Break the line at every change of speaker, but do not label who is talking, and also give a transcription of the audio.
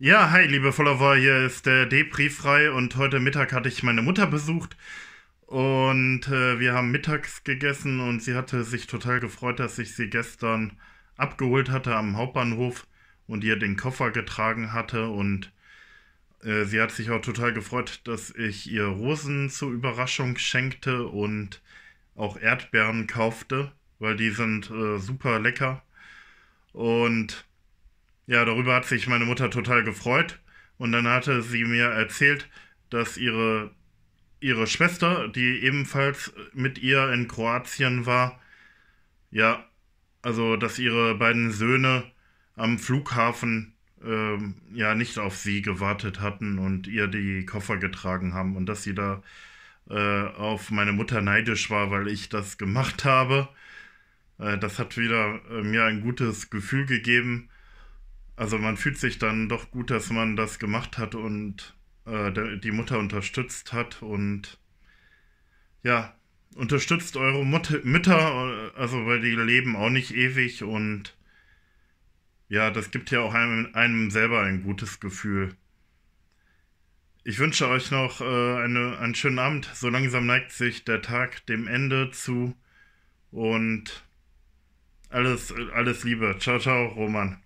Ja, hi, liebe Follower, hier ist der äh, Depri frei und heute Mittag hatte ich meine Mutter besucht und äh, wir haben mittags gegessen und sie hatte sich total gefreut, dass ich sie gestern abgeholt hatte am Hauptbahnhof und ihr den Koffer getragen hatte und äh, sie hat sich auch total gefreut, dass ich ihr Rosen zur Überraschung schenkte und auch Erdbeeren kaufte, weil die sind äh, super lecker und ja, darüber hat sich meine Mutter total gefreut. Und dann hatte sie mir erzählt, dass ihre, ihre Schwester, die ebenfalls mit ihr in Kroatien war, ja, also dass ihre beiden Söhne am Flughafen ähm, ja nicht auf sie gewartet hatten und ihr die Koffer getragen haben und dass sie da äh, auf meine Mutter neidisch war, weil ich das gemacht habe. Äh, das hat wieder äh, mir ein gutes Gefühl gegeben also man fühlt sich dann doch gut, dass man das gemacht hat und äh, die Mutter unterstützt hat und ja, unterstützt eure Mut Mütter, äh, also weil die leben auch nicht ewig und ja, das gibt ja auch einem, einem selber ein gutes Gefühl. Ich wünsche euch noch äh, eine, einen schönen Abend. So langsam neigt sich der Tag dem Ende zu. Und alles, alles Liebe. Ciao, ciao, Roman.